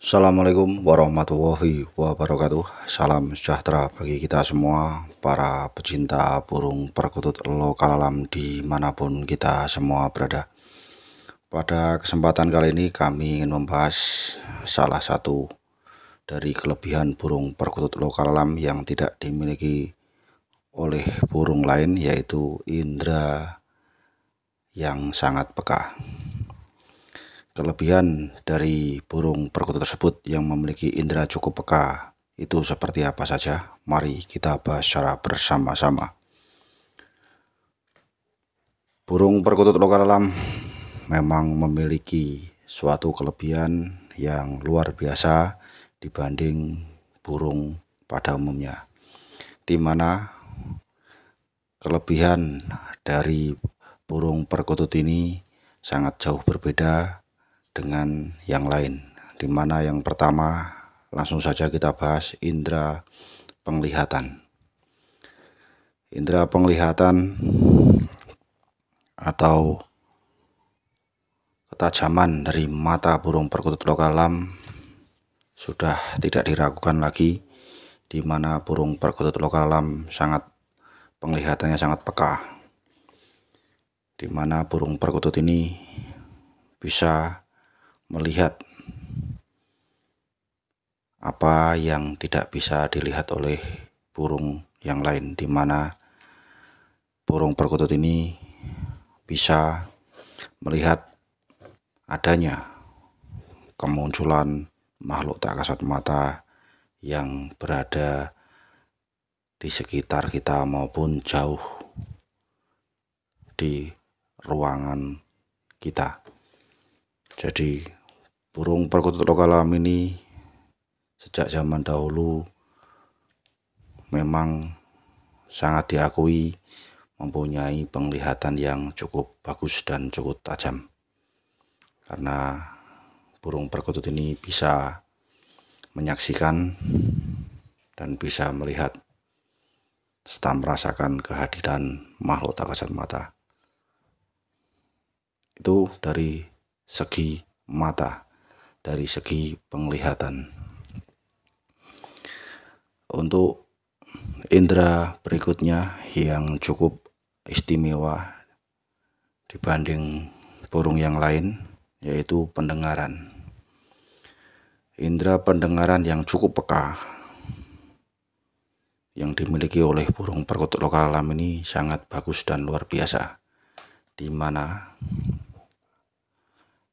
Assalamualaikum warahmatullahi wabarakatuh Salam sejahtera bagi kita semua Para pecinta burung perkutut lokal alam dimanapun kita semua berada Pada kesempatan kali ini kami ingin membahas Salah satu dari kelebihan burung perkutut lokal alam yang tidak dimiliki oleh burung lain yaitu indera yang sangat peka. Kelebihan dari burung perkutut tersebut yang memiliki indera cukup peka itu seperti apa saja? Mari kita bahas secara bersama-sama. Burung perkutut lokal alam memang memiliki suatu kelebihan yang luar biasa dibanding burung pada umumnya. Di mana kelebihan dari burung perkutut ini sangat jauh berbeda dengan yang lain. Di mana yang pertama langsung saja kita bahas indera penglihatan. Indera penglihatan atau ketajaman dari mata burung perkutut lokal lam sudah tidak diragukan lagi di mana burung perkutut lokal lam sangat penglihatannya sangat peka di mana burung perkutut ini bisa melihat apa yang tidak bisa dilihat oleh burung yang lain di mana burung perkutut ini bisa melihat adanya kemunculan makhluk tak kasat mata yang berada di sekitar kita maupun jauh di ruangan kita. Jadi burung perkutut lokal alam ini sejak zaman dahulu memang sangat diakui mempunyai penglihatan yang cukup bagus dan cukup tajam karena burung perkutut ini bisa menyaksikan dan bisa melihat serta merasakan kehadiran makhluk tak kasat mata itu dari segi mata dari segi penglihatan. Untuk indera berikutnya yang cukup istimewa dibanding burung yang lain yaitu pendengaran. Indera pendengaran yang cukup peka yang dimiliki oleh burung perkutut lokal alam ini sangat bagus dan luar biasa. Di mana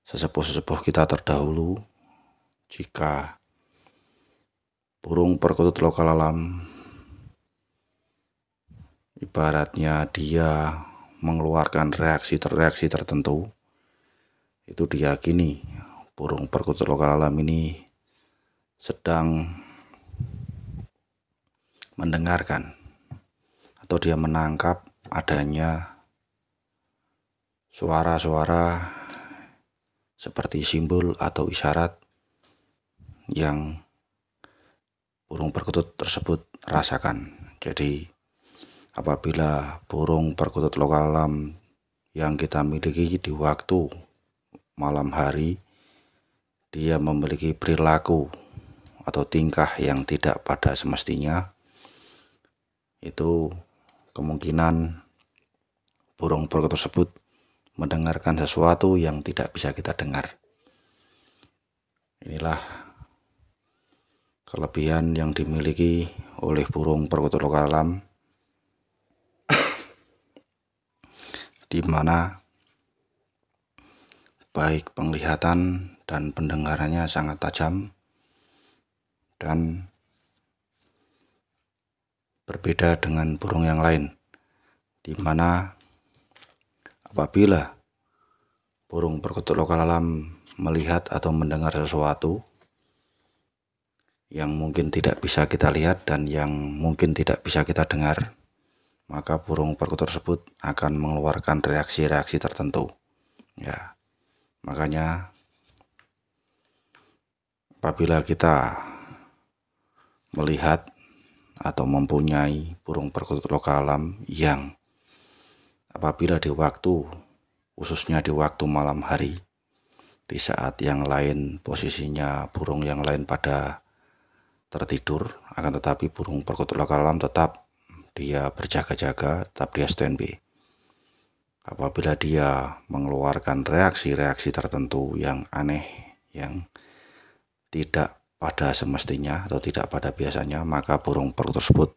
sesepuh-sesepuh kita terdahulu jika burung perkutut lokal alam ibaratnya dia mengeluarkan reaksi-reaksi tertentu itu diyakini burung perkutut lokal alam ini sedang mendengarkan atau dia menangkap adanya suara-suara seperti simbol atau isyarat yang burung perkutut tersebut rasakan. Jadi apabila burung perkutut lokal alam yang kita miliki di waktu malam hari dia memiliki perilaku atau tingkah yang tidak pada semestinya itu kemungkinan burung perkutut tersebut mendengarkan sesuatu yang tidak bisa kita dengar. Inilah kelebihan yang dimiliki oleh burung perkutut lokal alam di mana baik penglihatan dan pendengarannya sangat tajam dan berbeda dengan burung yang lain di mana Apabila burung perkutut lokal alam melihat atau mendengar sesuatu yang mungkin tidak bisa kita lihat dan yang mungkin tidak bisa kita dengar, maka burung perkutut tersebut akan mengeluarkan reaksi-reaksi tertentu. Ya, makanya apabila kita melihat atau mempunyai burung perkutut lokal alam yang apabila di waktu, khususnya di waktu malam hari, di saat yang lain posisinya burung yang lain pada tertidur, akan tetapi burung perkutut lokal alam tetap dia berjaga-jaga, tetap dia standby. Apabila dia mengeluarkan reaksi-reaksi tertentu yang aneh, yang tidak pada semestinya atau tidak pada biasanya, maka burung perkutut tersebut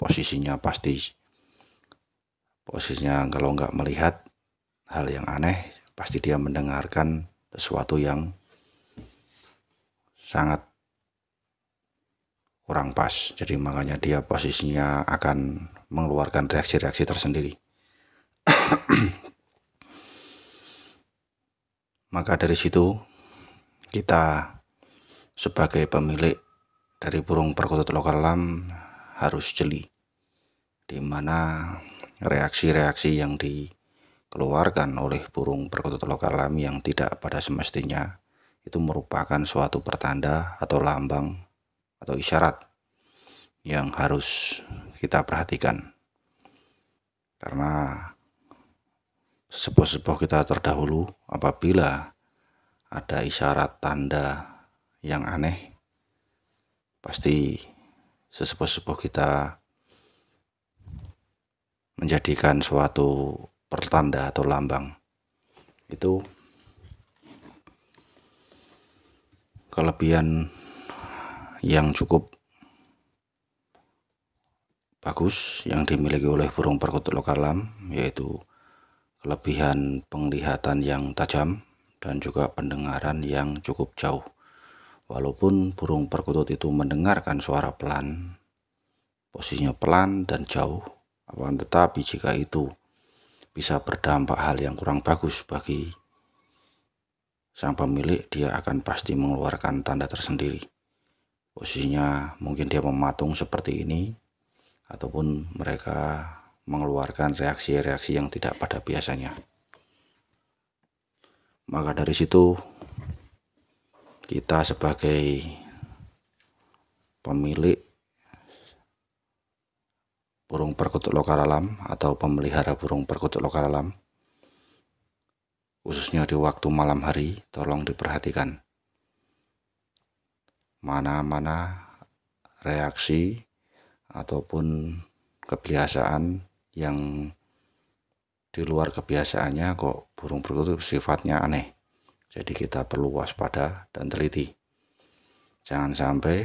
posisinya pasti posisinya kalau nggak melihat hal yang aneh pasti dia mendengarkan sesuatu yang sangat kurang pas jadi makanya dia posisinya akan mengeluarkan reaksi-reaksi tersendiri maka dari situ kita sebagai pemilik dari burung perkutut lokal lam harus jeli di mana reaksi-reaksi yang dikeluarkan oleh burung perkutut lokal alami yang tidak pada semestinya itu merupakan suatu pertanda atau lambang atau isyarat yang harus kita perhatikan karena sepuh sepuh kita terdahulu apabila ada isyarat tanda yang aneh pasti sesepuh-sepuh kita menjadikan suatu pertanda atau lambang itu kelebihan yang cukup bagus yang dimiliki oleh burung perkutut lokalam yaitu kelebihan penglihatan yang tajam dan juga pendengaran yang cukup jauh. Walaupun burung perkutut itu mendengarkan suara pelan, posisinya pelan dan jauh, akan tetapi jika itu bisa berdampak hal yang kurang bagus bagi sang pemilik, dia akan pasti mengeluarkan tanda tersendiri. Posisinya mungkin dia mematung seperti ini, ataupun mereka mengeluarkan reaksi-reaksi yang tidak pada biasanya. Maka dari situ kita sebagai pemilik burung perkutut lokal alam atau pemelihara burung perkutut lokal alam, khususnya di waktu malam hari, tolong diperhatikan. Mana-mana reaksi ataupun kebiasaan yang di luar kebiasaannya kok burung perkutut sifatnya aneh. Jadi kita perlu waspada dan teliti. Jangan sampai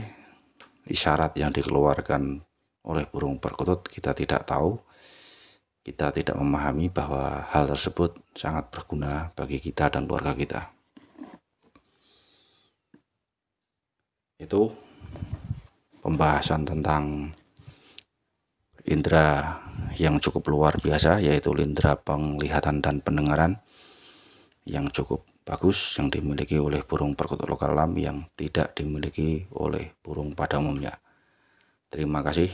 isyarat yang dikeluarkan oleh burung perkutut kita tidak tahu kita tidak memahami bahwa hal tersebut sangat berguna bagi kita dan keluarga kita itu pembahasan tentang indera yang cukup luar biasa yaitu indera penglihatan dan pendengaran yang cukup bagus yang dimiliki oleh burung perkutut lokal alam yang tidak dimiliki oleh burung pada umumnya. Terima kasih.